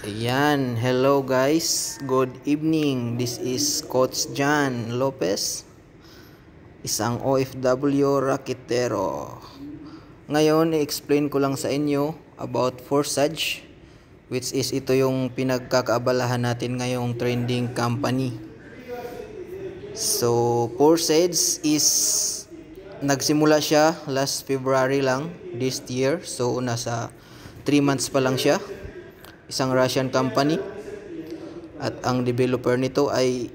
Ayan, hello guys. Good evening. This is Coach John Lopez. Isang OFW raketero. Ngayon, i-explain ko lang sa inyo about Forsage which is ito yung pinagkakaabalahan natin ngayong trending company. So, Forsage is nagsimula siya last February lang this year. So, nasa 3 months pa lang siya isang Russian company. At ang developer nito ay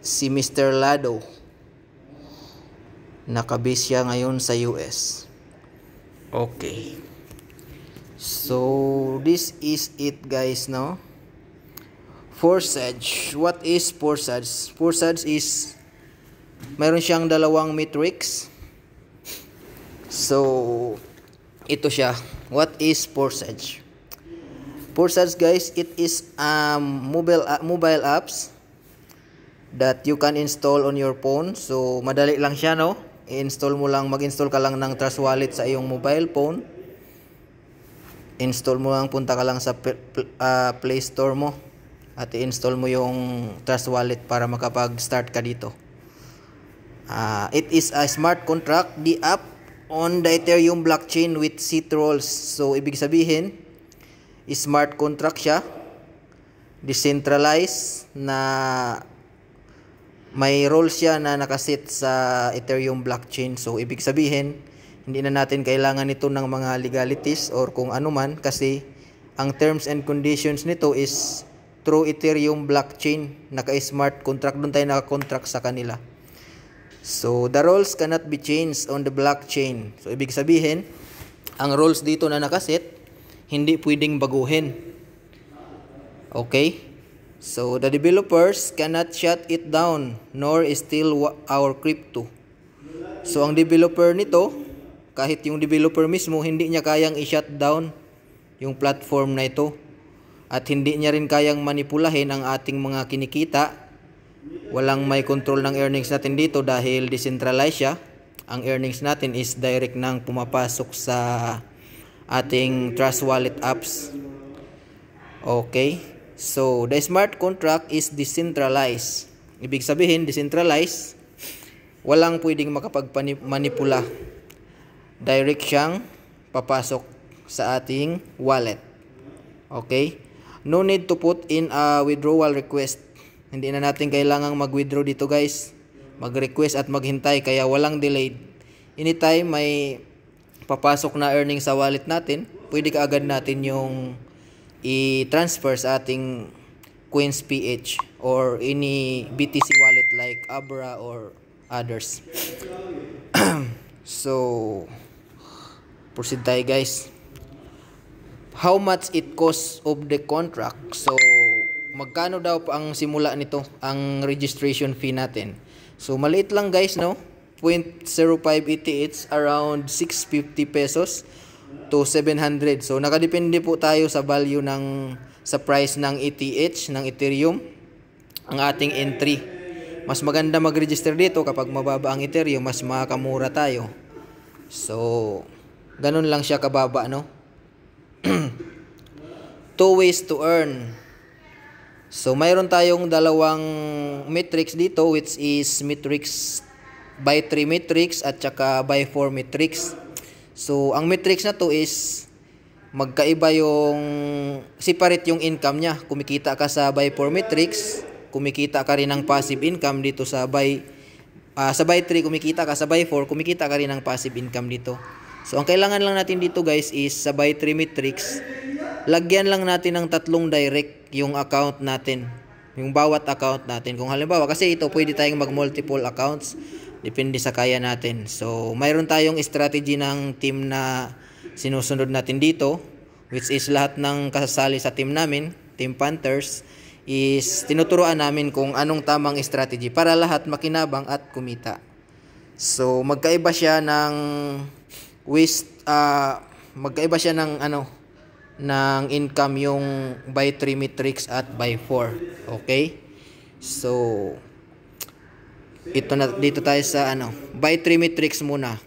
si Mr. Lado. Nakabase siya ngayon sa US. Okay. So, this is it guys, no? Forsage. What is forsage? Forsage is mayroon siyang dalawang matrix. So, ito siya. What is forsage? For such guys, it is a um, mobile, uh, mobile apps that you can install on your phone. So, madali lang siya, no? I-install mo lang, mag-install ka lang ng Trust Wallet sa iyong mobile phone. Install mo lang, punta ka lang sa ah, Play Store mo at i-install mo yung Trust Wallet para makapag-start ka dito. Uh, it is a smart contract, the app on the Ethereum blockchain with seat So, ibig sabihin, smart contract siya decentralized na may role siya na nakasit sa Ethereum blockchain. So, ibig sabihin, hindi na natin kailangan nito ng mga legalities or kung ano man kasi ang terms and conditions nito is through Ethereum blockchain. Naka-smart contract. Doon tayo naka-contract sa kanila. So, the roles cannot be changed on the blockchain. So, ibig sabihin, ang roles dito na nakasit hindi pwedeng baguhin. Okay? So, the developers cannot shut it down nor steal our crypto. So, ang developer nito, kahit yung developer mismo, hindi niya kayang i-shut down yung platform na ito. At hindi niya rin kayang manipulahin ang ating mga kinikita. Walang may control ng earnings natin dito dahil decentralized siya. Ang earnings natin is direct nang pumapasok sa ating Trust Wallet apps. Okay? So, the smart contract is decentralized. Ibig sabihin, decentralized, walang pwedeng makapagmanipula. Direct siyang papasok sa ating wallet. Okay? No need to put in a withdrawal request. Hindi na natin kailangang mag-withdraw dito guys. Mag-request at maghintay kaya walang delay Anytime may papasok na earning sa wallet natin, pwede ka agad natin yung i-transfer sa ating Queens PH or any BTC wallet like Abra or others. so, proceed tayo guys. How much it cost of the contract? So, magkano daw ang simula nito, ang registration fee natin? So, maliit lang guys, no? 0.05 0.0588 around 650 pesos to 700. So nakadepende po tayo sa value ng sa price ng ETH ng Ethereum ang ating entry. Mas maganda mag-register dito kapag mababa ang Ethereum, mas makakamura tayo. So ganun lang siya kababa no. Two ways to earn. So mayroon tayong dalawang metrics dito which is metrics by 3 metrics at saka by 4 metrics. So, ang metrics na to is magkaiba yung separate yung income niya. Kumikita ka sa by 4 metrics, kumikita ka rin ng passive income dito sa by uh, ah, sa by 3 kumikita ka sa by 4 kumikita ka rin ng passive income dito. So, ang kailangan lang natin dito guys is sa by 3 metrics lagyan lang natin ng tatlong direct yung account natin. Yung bawat account natin. Kung halimbawa, kasi ito pwede tayong mag multiple accounts. Depende sa kaya natin. So, mayroon tayong strategy ng team na sinusunod natin dito which is lahat ng kasasali sa team namin, Team Panthers, is tinuturuan namin kung anong tamang strategy para lahat makinabang at kumita. So magkaiba siya ng waste uh, magkaiba siya ng ano ng income yung by 3 metrics at by 4. Okay? So ito na, dito tayo sa ano, by 3 matrix muna.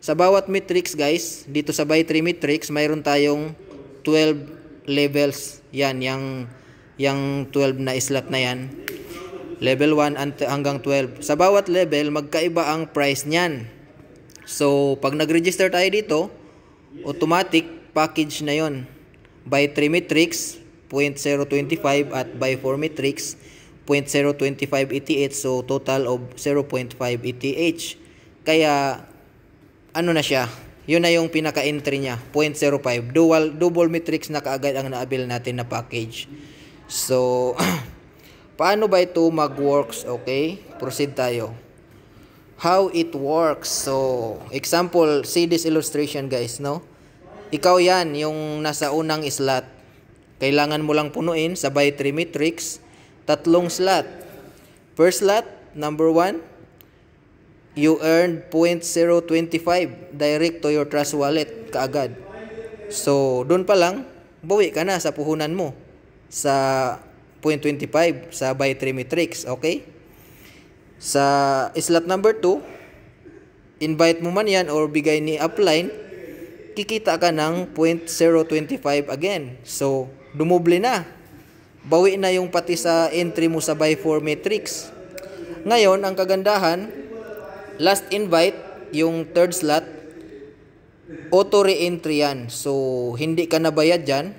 Sa bawat matrix guys, dito sa by 3 matrix, mayroon tayong 12 levels. Yan, yung, yung 12 na slot na yan. Level 1 hanggang 12. Sa bawat level, magkaiba ang price niyan. So, pag nag-register tayo dito, automatic package na yon by 3 matrix 0.025 at by 4 matrix 0.025 ETH so total of 0.5 ETH kaya ano na siya yun na yung pinaka entry niya 0.05 dual double matrix na kaagad ang naabil natin na package so paano ba ito mag works okay proceed tayo how it works so example see this illustration guys no ikaw yan yung nasa unang slot kailangan mo lang punuin sabay 3 matrix tatlong slot. First slot, number 1, you earn 0.025 direct to your trust wallet kaagad. So, doon pa lang, bawi ka na sa puhunan mo sa 0.25 sa by 3 matrix, okay? Sa slot number 2, invite mo man yan or bigay ni upline, kikita ka ng 0.025 again. So, dumoble na bawi na yung pati sa entry mo sa by 4 matrix. Ngayon, ang kagandahan, last invite, yung third slot, auto re-entry yan. So, hindi ka nabayad dyan.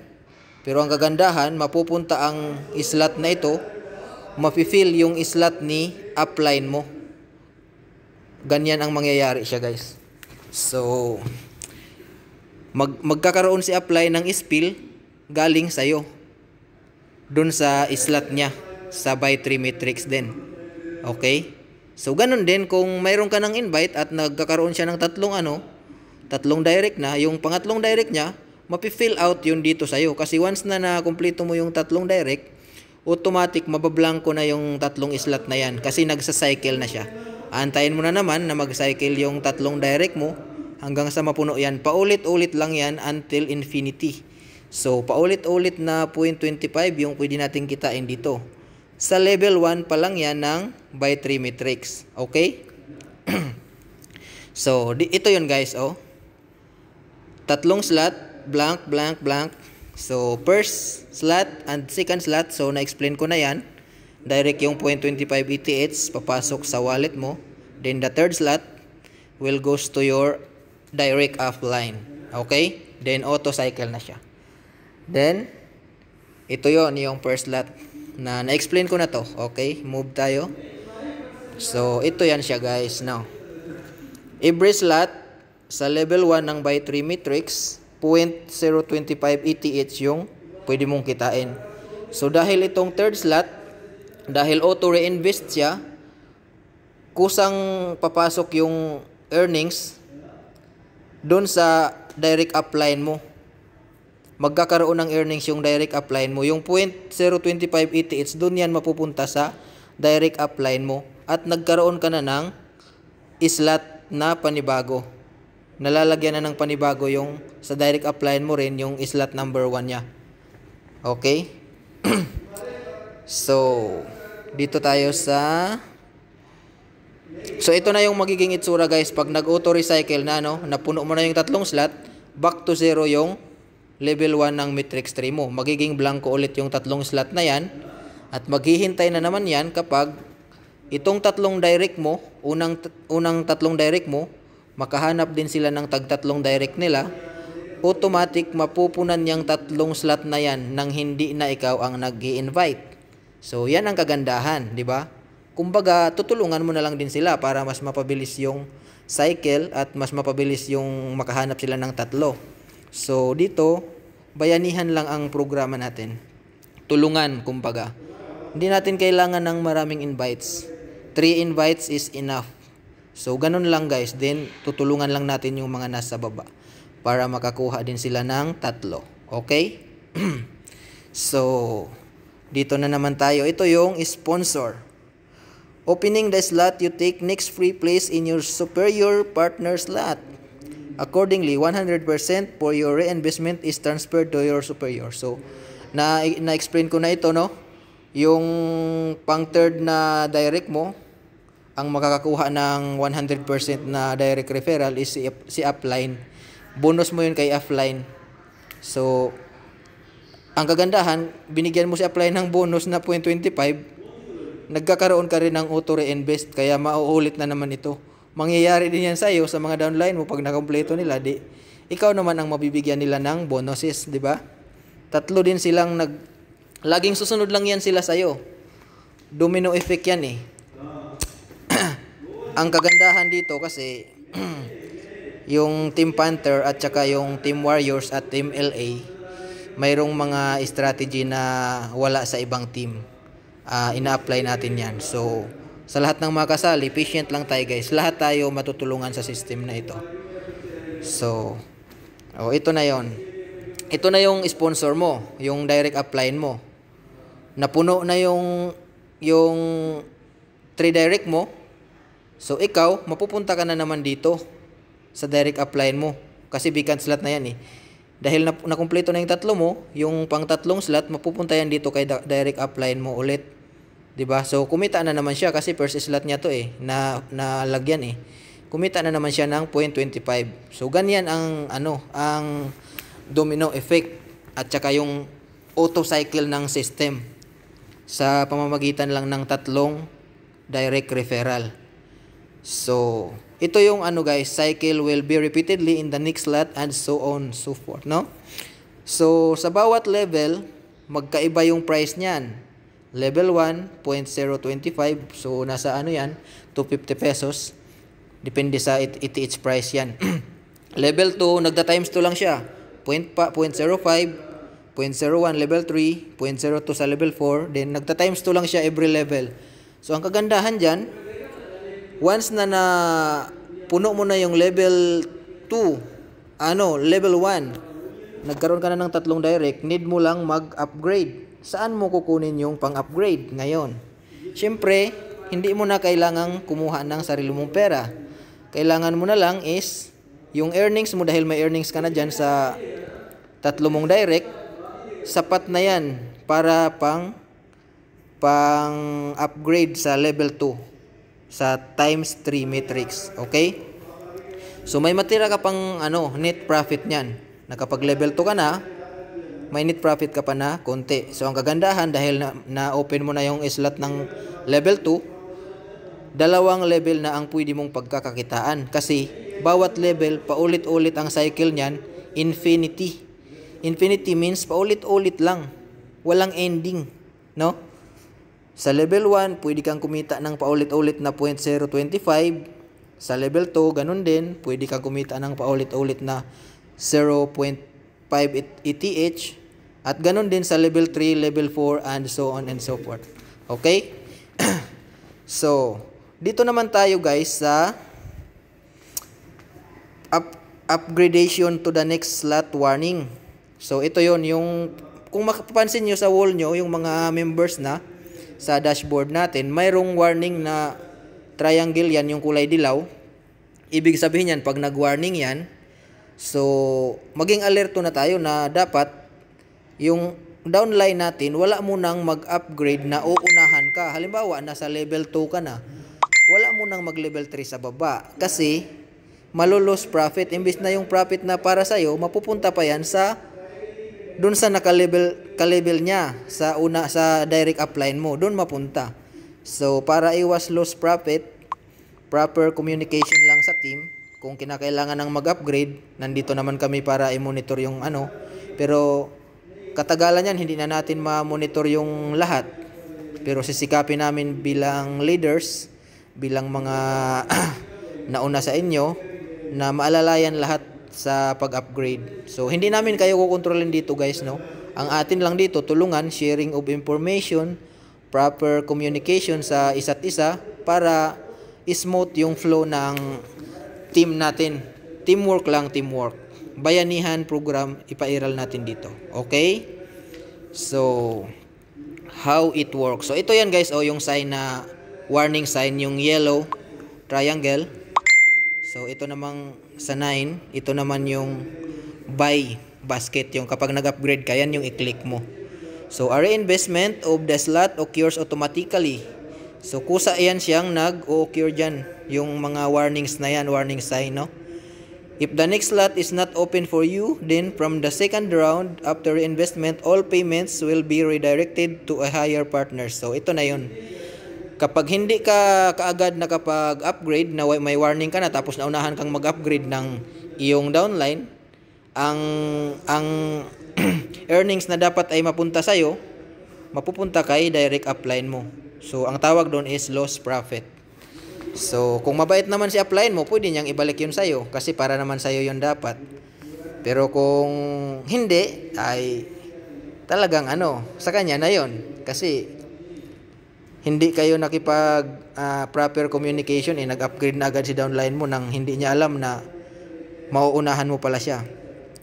Pero ang kagandahan, mapupunta ang slot na ito, mafe-fill yung slot ni upline mo. Ganyan ang mangyayari siya guys. So, mag magkakaroon si apply ng spill galing sa'yo dun sa islat niya sa metrics din. Okay? So, ganun din kung mayroon ka ng invite at nagkakaroon siya ng tatlong ano, tatlong direct na, yung pangatlong direct niya, mapi-fill out yun dito sa'yo. Kasi once na na mo yung tatlong direct, automatic mabablanko na yung tatlong slot na yan kasi nagsa-cycle na siya. Antayin mo na naman na mag-cycle yung tatlong direct mo hanggang sa mapuno yan. Paulit-ulit lang yan until infinity. So, paulit-ulit na 0.25 yung pwede natin kitain dito. Sa level 1 pa lang yan ng bathymetrics. Okay? so, ito yun guys, oh. Tatlong slot, blank, blank, blank. So, first slot and second slot. So, na-explain ko na yan. Direct yung 0.25 ETH papasok sa wallet mo. Then, the third slot will goes to your direct offline. Okay? Then, auto cycle na siya. Then, ito yon yung first lot na na-explain ko na to. Okay, move tayo. So, ito yan siya guys. Now, every slot sa level 1 ng by 3 matrix, 0.025 ETH yung pwede mong kitain. So, dahil itong third slot, dahil auto-reinvest siya, kusang papasok yung earnings doon sa direct upline mo magkakaroon ng earnings yung direct upline mo. Yung 0.025 ETH, doon yan mapupunta sa direct upline mo. At nagkaroon ka na ng slot na panibago. Nalalagyan na ng panibago yung sa direct upline mo rin yung slot number 1 niya. Okay? so, dito tayo sa... So, ito na yung magiging itsura guys. Pag nag-auto-recycle na, no, napuno mo na yung tatlong slot, back to zero yung level 1 ng matrix tray mo. Magiging blanco ulit yung tatlong slot na yan at maghihintay na naman yan kapag itong tatlong direct mo, unang, unang tatlong direct mo, makahanap din sila ng tagtatlong direct nila, automatic mapupunan niyang tatlong slot na yan nang hindi na ikaw ang nag invite So yan ang kagandahan, di ba? Kumbaga, tutulungan mo na lang din sila para mas mapabilis yung cycle at mas mapabilis yung makahanap sila ng tatlo. So dito, bayanihan lang ang programa natin. Tulungan, kumbaga. Hindi natin kailangan ng maraming invites. 3 invites is enough. So ganun lang guys, then tutulungan lang natin yung mga nasa baba para makakuha din sila ng tatlo. Okay? so dito na naman tayo. Ito yung sponsor. Opening the slot you take next free place in your superior partner slot. Accordingly, 100% for your reinvestment is transferred to your superior. So, na na-explain ko na ito, no? Yung pang-third na direct mo, ang makakakuha ng 100% na direct referral is si, si upline. Bonus mo yun kay upline. So, ang kagandahan, binigyan mo si upline ng bonus na 0.25, nagkakaroon ka rin ng auto reinvest, kaya mauulit na naman ito mangyayari din yan sa iyo sa mga downline mo pag nakompleto nila di ikaw naman ang mabibigyan nila ng bonuses di ba tatlo din silang nag laging susunod lang yan sila sa iyo domino effect yan eh ang kagandahan dito kasi yung Team Panther at saka yung Team Warriors at Team LA mayroong mga strategy na wala sa ibang team uh, ina-apply natin yan so sa lahat ng mga kasali, patient lang tayo guys. Lahat tayo matutulungan sa system na ito. So, oh, ito na yon. Ito na yung sponsor mo, yung direct upline mo. Napuno na yung yung direct mo. So, ikaw, mapupunta ka na naman dito sa direct upline mo. Kasi vacant slot na yan eh. Dahil na, nakumpleto na yung tatlo mo, yung pang tatlong slot, mapupunta yan dito kay direct upline mo ulit. 'di ba? So kumita na naman siya kasi first slot niya 'to eh na nalagyan eh. Kumita na naman siya ng 0.25. So ganyan ang ano, ang domino effect at saka yung auto cycle ng system sa pamamagitan lang ng tatlong direct referral. So, ito yung ano guys, cycle will be repeatedly in the next lot and so on so forth, no? So, sa bawat level, magkaiba yung price niyan level 1.025 so nasa ano yan 250 pesos depende sa it ETH price yan level 2 nagda times 2 lang siya 0.05 0.01 level 3 0.02 sa level 4 then nagda times 2 lang siya every level so ang kagandahan dyan once na na puno mo na yung level 2 ano level 1 nagkaroon ka na ng tatlong direct need mo lang mag upgrade saan mo kukunin yung pang-upgrade ngayon? Siyempre, hindi mo na kailangang kumuha ng sarili mong pera. Kailangan mo na lang is yung earnings mo dahil may earnings ka na dyan sa tatlo mong direct, sapat na yan para pang pang upgrade sa level 2 sa times 3 matrix. Okay? So may matira ka pang ano, net profit niyan. Nakapag level 2 ka na, may profit ka pa na konti. So ang kagandahan dahil na, na open mo na yung slot ng level 2, dalawang level na ang pwede mong pagkakakitaan kasi bawat level paulit-ulit ang cycle niyan, infinity. Infinity means paulit-ulit lang, walang ending, no? Sa level 1, pwede kang kumita ng paulit-ulit na 0.025 sa level 2, ganun din, pwede kang kumita ng paulit-ulit na 0.25 ETH e at ganun din sa level 3, level 4 and so on and so forth. Okay? so, dito naman tayo guys sa up upgradation to the next slot warning. So, ito yon yung kung mapapansin niyo sa wall niyo yung mga members na sa dashboard natin, mayroong warning na triangle yan, yung kulay dilaw. Ibig sabihin yan, pag nag-warning yan, So, maging alerto na tayo na dapat yung downline natin, wala mo nang mag-upgrade na uunahan ka. Halimbawa, nasa level 2 ka na. Wala mo nang mag-level 3 sa baba. Kasi, malulos profit. Imbis na yung profit na para sa'yo, mapupunta pa yan sa doon sa naka-level level niya sa una sa direct upline mo doon mapunta so para iwas loss profit proper communication lang sa team kung kinakailangan ng mag-upgrade, nandito naman kami para i-monitor yung ano. Pero katagalan yan, hindi na natin ma-monitor yung lahat. Pero sisikapin namin bilang leaders, bilang mga nauna sa inyo, na maalalayan lahat sa pag-upgrade. So, hindi namin kayo kukontrolin dito guys, no? Ang atin lang dito, tulungan, sharing of information, proper communication sa isa't isa para smooth yung flow ng team natin. Teamwork lang, teamwork. Bayanihan program, ipairal natin dito. Okay? So, how it works. So, ito yan guys, oh, yung sign na warning sign, yung yellow triangle. So, ito namang sa 9, ito naman yung buy basket. Yung kapag nag-upgrade ka, yan yung i-click mo. So, a reinvestment of the slot occurs automatically. So, kusa yan siyang nag-occur dyan yung mga warnings na yan, warning sign, no? If the next lot is not open for you, then from the second round, after investment, all payments will be redirected to a higher partner. So, ito na yun. Kapag hindi ka kaagad nakapag-upgrade, na may warning ka na, tapos naunahan kang mag-upgrade ng iyong downline, ang, ang earnings na dapat ay mapunta sa'yo, mapupunta kay direct upline mo. So, ang tawag doon is loss profit. So, kung mabait naman si applyin mo, pwede niyang ibalik yun sa'yo kasi para naman sa'yo yun dapat. Pero kung hindi, ay talagang ano, sa kanya na yon Kasi, hindi kayo nakipag uh, proper communication, eh, nag-upgrade na agad si downline mo nang hindi niya alam na mauunahan mo pala siya.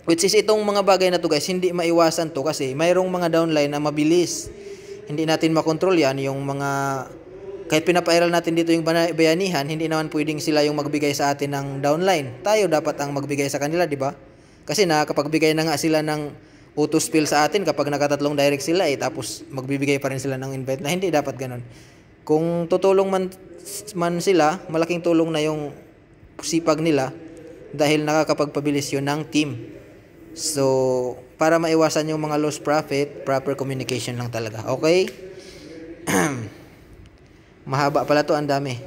Which is itong mga bagay na to guys, hindi maiwasan to kasi mayroong mga downline na mabilis. Hindi natin makontrol yan, yung mga kahit pinapairal natin dito yung bayanihan, hindi naman pwedeng sila yung magbigay sa atin ng downline. Tayo dapat ang magbigay sa kanila, di ba? Kasi nakakapagbigay na nga sila ng utos spill sa atin kapag nakatatlong direct sila eh, tapos magbibigay pa rin sila ng invite na hindi dapat ganun. Kung tutulong man, man sila, malaking tulong na yung sipag nila dahil nakakapagpabilis yun ng team. So, para maiwasan yung mga lost profit, proper communication lang talaga. Okay? Mahaba pala to, ang dami.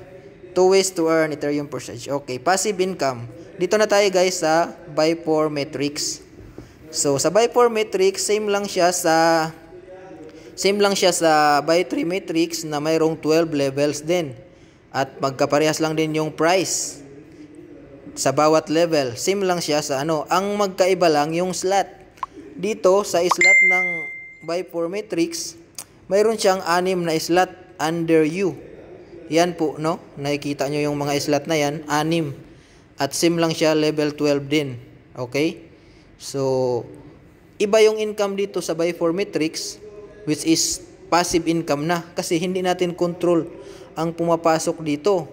Two ways to earn Ethereum percentage. Okay, passive income. Dito na tayo guys sa buy 4 matrix. So sa buy 4 matrix, same lang siya sa same lang siya sa buy 3 matrix na mayroong 12 levels din. At magkaparehas lang din yung price sa bawat level. Same lang siya sa ano. Ang magkaiba lang yung slot. Dito sa slot ng buy 4 matrix, mayroon siyang anim na slot under you. Yan po, no? Nakikita nyo yung mga islat na yan, anim. At sim lang siya, level 12 din. Okay? So, iba yung income dito sa buy for matrix, which is passive income na. Kasi hindi natin control ang pumapasok dito.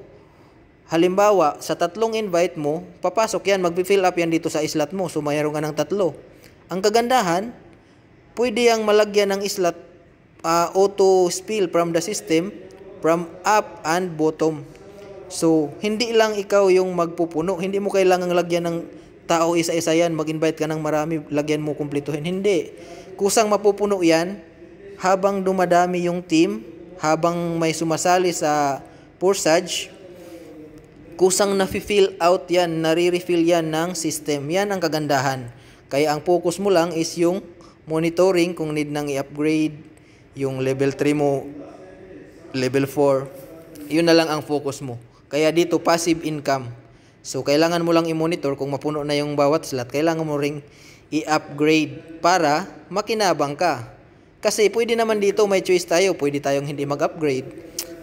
Halimbawa, sa tatlong invite mo, papasok yan, mag-fill up yan dito sa islat mo. So, mayroon ka ng tatlo. Ang kagandahan, pwede yang malagyan ng islat uh, ah, auto spill from the system from up and bottom. So, hindi lang ikaw yung magpupuno. Hindi mo kailangang lagyan ng tao isa-isa yan. Mag-invite ka ng marami, lagyan mo kumplituhin. Hindi. Kusang mapupuno yan habang dumadami yung team, habang may sumasali sa forsage, kusang nafi-fill out yan, nare-refill yan ng system. Yan ang kagandahan. Kaya ang focus mo lang is yung monitoring kung need nang i-upgrade yung level 3 mo level 4. Yun na lang ang focus mo. Kaya dito, passive income. So, kailangan mo lang i-monitor kung mapuno na yung bawat slot. Kailangan mo ring i-upgrade para makinabang ka. Kasi pwede naman dito, may choice tayo. Pwede tayong hindi mag-upgrade.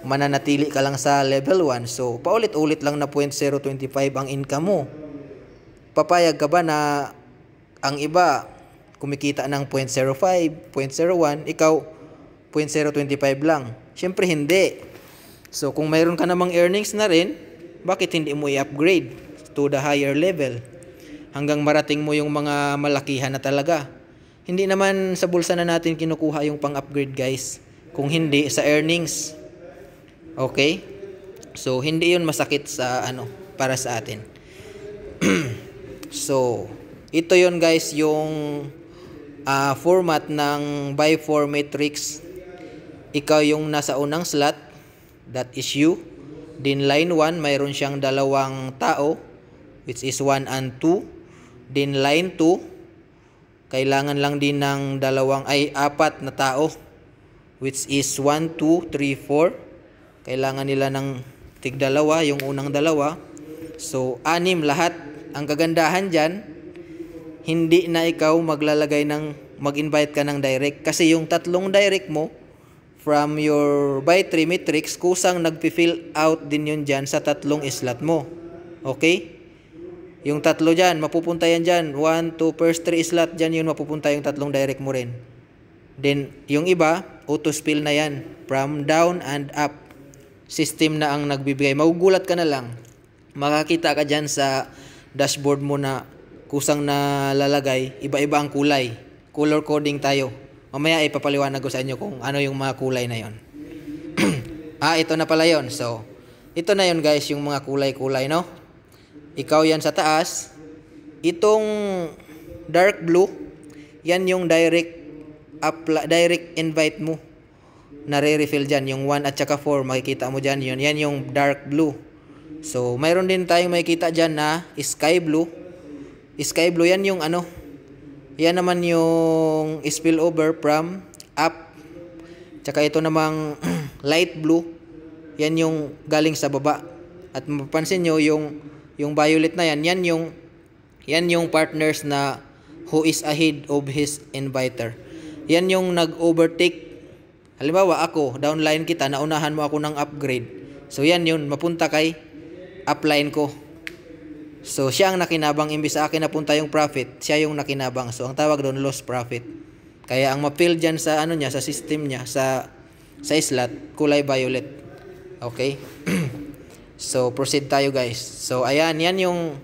Mananatili ka lang sa level 1. So, paulit-ulit lang na 0.025 ang income mo. Papayag ka ba na ang iba kumikita ng 0.05, 0.01, ikaw 0.025 lang. Siyempre hindi. So kung mayroon ka namang earnings na rin, bakit hindi mo i-upgrade to the higher level? Hanggang marating mo yung mga malakihan na talaga. Hindi naman sa bulsa na natin kinukuha yung pang-upgrade guys. Kung hindi, sa earnings. Okay? So hindi yun masakit sa ano para sa atin. so, ito yun, guys yung uh, format ng buy 4 matrix ikaw yung nasa unang slot, that is you. Then line 1, mayroon siyang dalawang tao, which is 1 and 2. Then line 2, kailangan lang din ng dalawang, ay apat na tao, which is 1, 2, 3, 4. Kailangan nila ng tigdalawa, yung unang dalawa. So, anim lahat. Ang kagandahan dyan, hindi na ikaw maglalagay ng, mag-invite ka ng direct. Kasi yung tatlong direct mo, from your by vitrimetrics, kusang nagpi-fill out din yun diyan sa tatlong slot mo. Okay? Yung tatlo diyan mapupunta yan dyan. 1, 2, first 3 slot diyan yun, mapupunta yung tatlong direct mo rin. Then, yung iba, auto-spill na yan. From down and up. System na ang nagbibigay. Magugulat ka na lang. Makakita ka diyan sa dashboard mo na kusang nalalagay, iba-iba ang kulay. Color coding tayo. Mamaya ipapaliwanag ko sa inyo kung ano yung mga kulay na yon. ah, ito na pala yon. So, ito na yon guys, yung mga kulay-kulay, no? Ikaw yan sa taas. Itong dark blue, yan yung direct apply, direct invite mo. Nare-refill dyan. Yung 1 at saka 4, makikita mo dyan. Yun, yan yung dark blue. So, mayroon din tayong makikita dyan na sky blue. Sky blue, yan yung ano, yan naman yung spillover from up. Tsaka ito namang light blue. Yan yung galing sa baba. At mapapansin nyo yung, yung violet na yan. Yan yung, yan yung partners na who is ahead of his inviter. Yan yung nag-overtake. Halimbawa ako, downline kita, naunahan mo ako ng upgrade. So yan yun, mapunta kay upline ko. So, siya ang nakinabang. Imbis sa akin napunta yung profit, siya yung nakinabang. So, ang tawag doon, lost profit. Kaya ang ma-fail dyan sa, ano niya, sa system niya, sa, sa slot, kulay violet. Okay? so, proceed tayo guys. So, ayan, yan yung,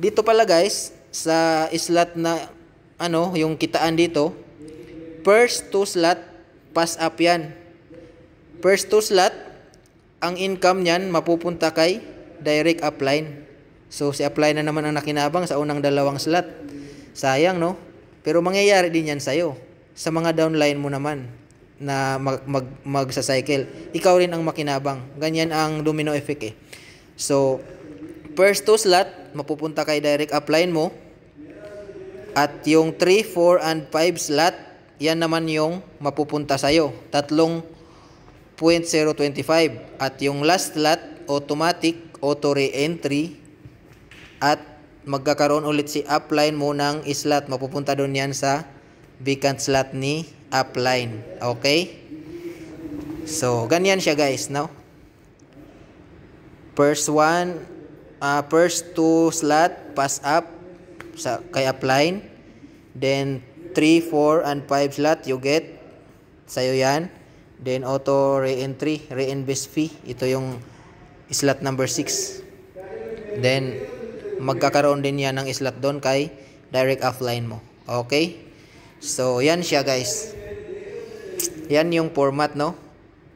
dito pala guys, sa slot na, ano, yung kitaan dito, first two slot, pass up yan. First two slot, ang income niyan mapupunta kay direct upline. So si apply na naman ang nakinabang sa unang dalawang slot. Sayang no? Pero mangyayari din yan sa'yo. Sa mga downline mo naman na mag, mag, magsa-cycle. Ikaw rin ang makinabang. Ganyan ang domino effect eh. So, first two slot, mapupunta kay direct upline mo. At yung 3, 4, and 5 slot, yan naman yung mapupunta sa'yo. Tatlong 0.025. At yung last slot, automatic auto re-entry at magkakaroon ulit si upline mo ng slot. Mapupunta doon yan sa vacant slot ni upline. Okay? So, ganyan siya guys, no? First one, uh, first two slot, pass up sa, kay upline. Then, 3, 4, and 5 slot, you get. Sa'yo yan. Then, auto re-entry, re-invest fee. Ito yung slot number 6. Then, magkakaroon din yan ng slot doon kay direct offline mo. Okay? So, yan siya guys. Yan yung format, no?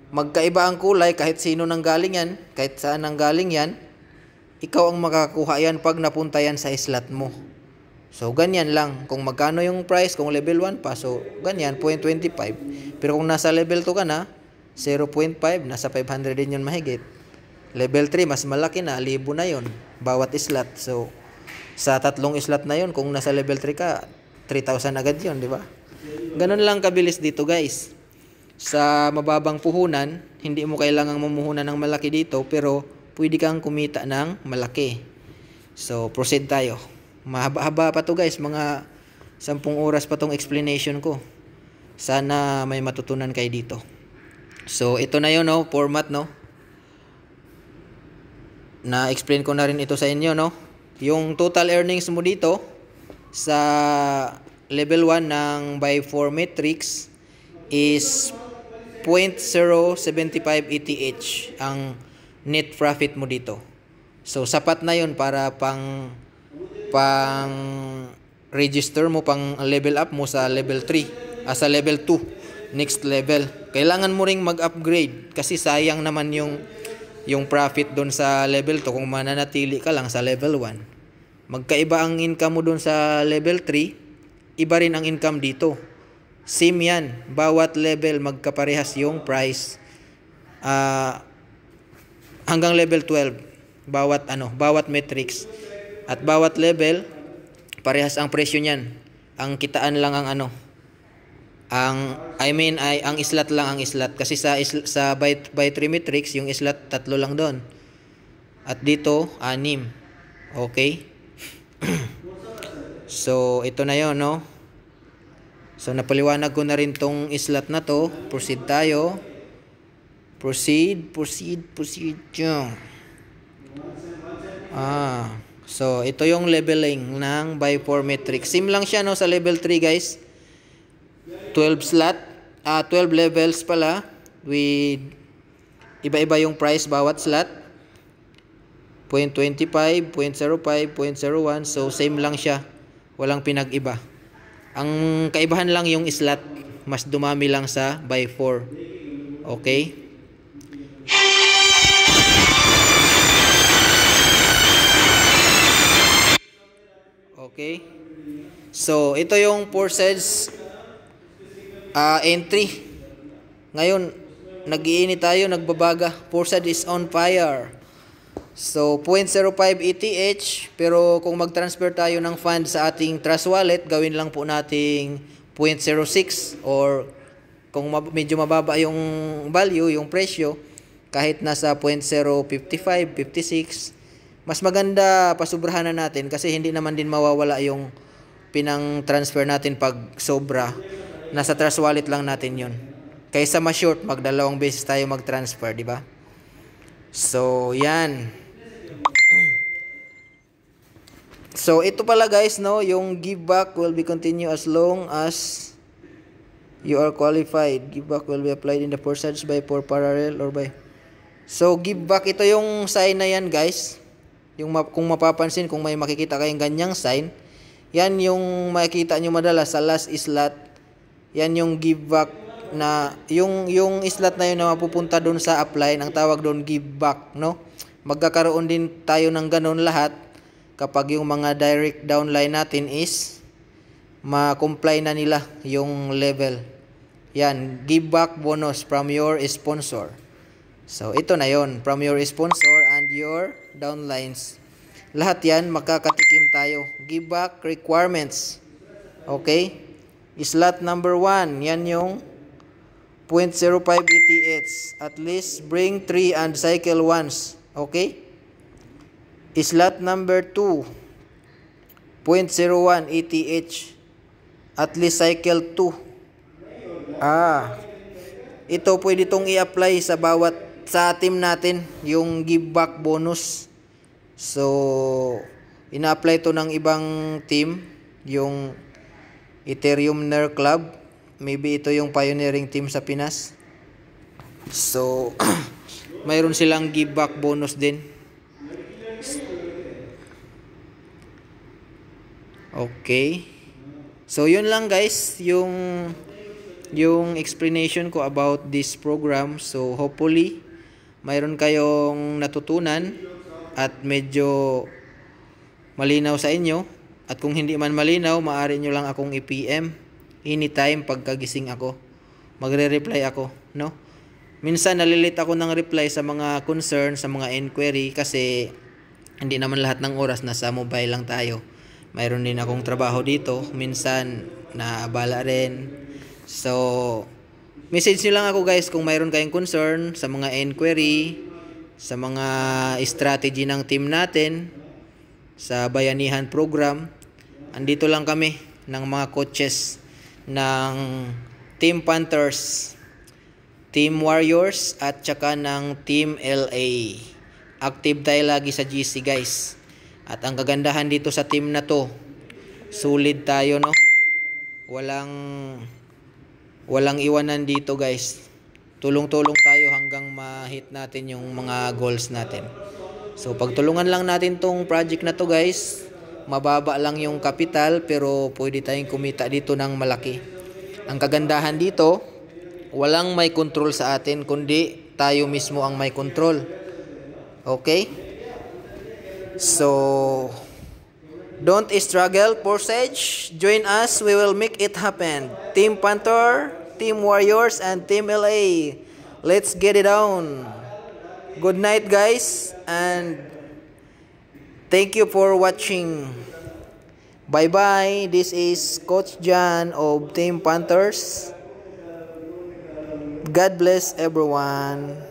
Magkaiba ang kulay kahit sino nang galing yan, kahit saan nang galing yan. Ikaw ang makakakuha yan pag napunta yan sa slot mo. So, ganyan lang. Kung magkano yung price, kung level 1 pa, so, ganyan, 0.25. Pero kung nasa level 2 ka na, 0.5, nasa 500 din yun mahigit. Level 3, mas malaki na, libo na yon bawat slot So, sa tatlong slot na yon kung nasa level 3 ka, 3,000 agad yon di ba? Ganun lang kabilis dito, guys. Sa mababang puhunan, hindi mo kailangang mamuhunan ng malaki dito, pero pwede kang kumita ng malaki. So, proceed tayo. Mahaba-haba pa to guys, mga 10 oras pa tong explanation ko. Sana may matutunan kayo dito. So, ito na yon no? format, no? na-explain ko na rin ito sa inyo, no? Yung total earnings mo dito sa level 1 ng by 4 matrix is 0.075 ETH ang net profit mo dito. So sapat na 'yon para pang pang register mo pang level up mo sa level 3 ah, sa level 2 next level. Kailangan mo ring mag-upgrade kasi sayang naman yung yung profit doon sa level 2 kung mananatili ka lang sa level 1. Magkaiba ang income mo doon sa level 3, iba rin ang income dito. Same yan, bawat level magkaparehas yung price uh, hanggang level 12, bawat ano, bawat metrics. At bawat level, parehas ang presyo niyan. Ang kitaan lang ang ano, ang I mean ay ang islat lang ang islat kasi sa isla, sa biometrics yung islat tatlo lang doon. At dito anim. Okay? so ito na 'yon, no? So napaliwanag ko na rin tong islat na to. Proceed tayo. Proceed, proceed, proceed. Yung. Ah. So ito yung leveling ng biometrics. Sim lang siya no sa level 3, guys. 12 slot, uh, ah, 12 levels pala with iba-iba yung price bawat slot. 0.25, 0.05, 0.01 so same lang siya. Walang pinag-iba. Ang kaibahan lang yung slot, mas dumami lang sa by 4. Okay? Okay? So, ito yung 4 sets uh, entry. Ngayon, nagiinit tayo, nagbabaga. Forsad is on fire. So, 0.05 ETH. Pero kung mag-transfer tayo ng fund sa ating trust wallet, gawin lang po nating 0.06 or kung medyo mababa yung value, yung presyo, kahit nasa 0.055, 56, mas maganda pasubrahan na natin kasi hindi naman din mawawala yung pinang transfer natin pag sobra nasa trust wallet lang natin yun. Kaysa ma-short, magdalawang beses tayo mag-transfer, di ba? So, yan. So, ito pala guys, no, yung give back will be continue as long as you are qualified. Give back will be applied in the percentage by 4 parallel or by... So, give back, ito yung sign na yan guys. Yung ma kung mapapansin, kung may makikita kayong ganyang sign, yan yung makikita nyo madalas sa last slot yan yung give back na yung yung slot na yun na mapupunta doon sa apply ang tawag doon give back, no? Magkakaroon din tayo ng ganun lahat kapag yung mga direct downline natin is ma-comply na nila yung level. Yan, give back bonus from your sponsor. So, ito na yon from your sponsor and your downlines. Lahat yan, makakatikim tayo. Give back requirements. Okay? Slot number 1, yan yung 0.05 ETH. At least bring 3 and cycle once. Okay? Slot number 2, 0.01 ETH. At least cycle 2. Ah. Ito pwede itong i-apply sa bawat sa team natin yung give back bonus. So, ina-apply to ng ibang team yung Ethereum Ner Club. Maybe ito yung pioneering team sa Pinas. So, mayroon silang give back bonus din. Okay. So, yun lang guys, yung yung explanation ko about this program. So, hopefully, mayroon kayong natutunan at medyo malinaw sa inyo at kung hindi man malinaw, maari nyo lang akong i-PM anytime pagkagising ako. Magre-reply ako, no? Minsan nalilit ako ng reply sa mga concern, sa mga inquiry kasi hindi naman lahat ng oras nasa mobile lang tayo. Mayroon din akong trabaho dito. Minsan naabala rin. So, message nyo lang ako guys kung mayroon kayong concern sa mga inquiry, sa mga strategy ng team natin, sa bayanihan program andito lang kami ng mga coaches ng Team Panthers, Team Warriors at saka ng Team LA. Active tayo lagi sa GC guys. At ang kagandahan dito sa team na to, solid tayo no. Walang walang iwanan dito guys. Tulong-tulong tayo hanggang ma-hit natin yung mga goals natin. So pagtulungan lang natin tong project na to guys mababa lang yung kapital pero pwede tayong kumita dito ng malaki. Ang kagandahan dito, walang may control sa atin kundi tayo mismo ang may control. Okay? So, don't struggle, Porsage. Join us. We will make it happen. Team Panther, Team Warriors, and Team LA. Let's get it on. Good night, guys. And Thank you for watching. Bye-bye. This is Coach John of Team Panthers. God bless everyone.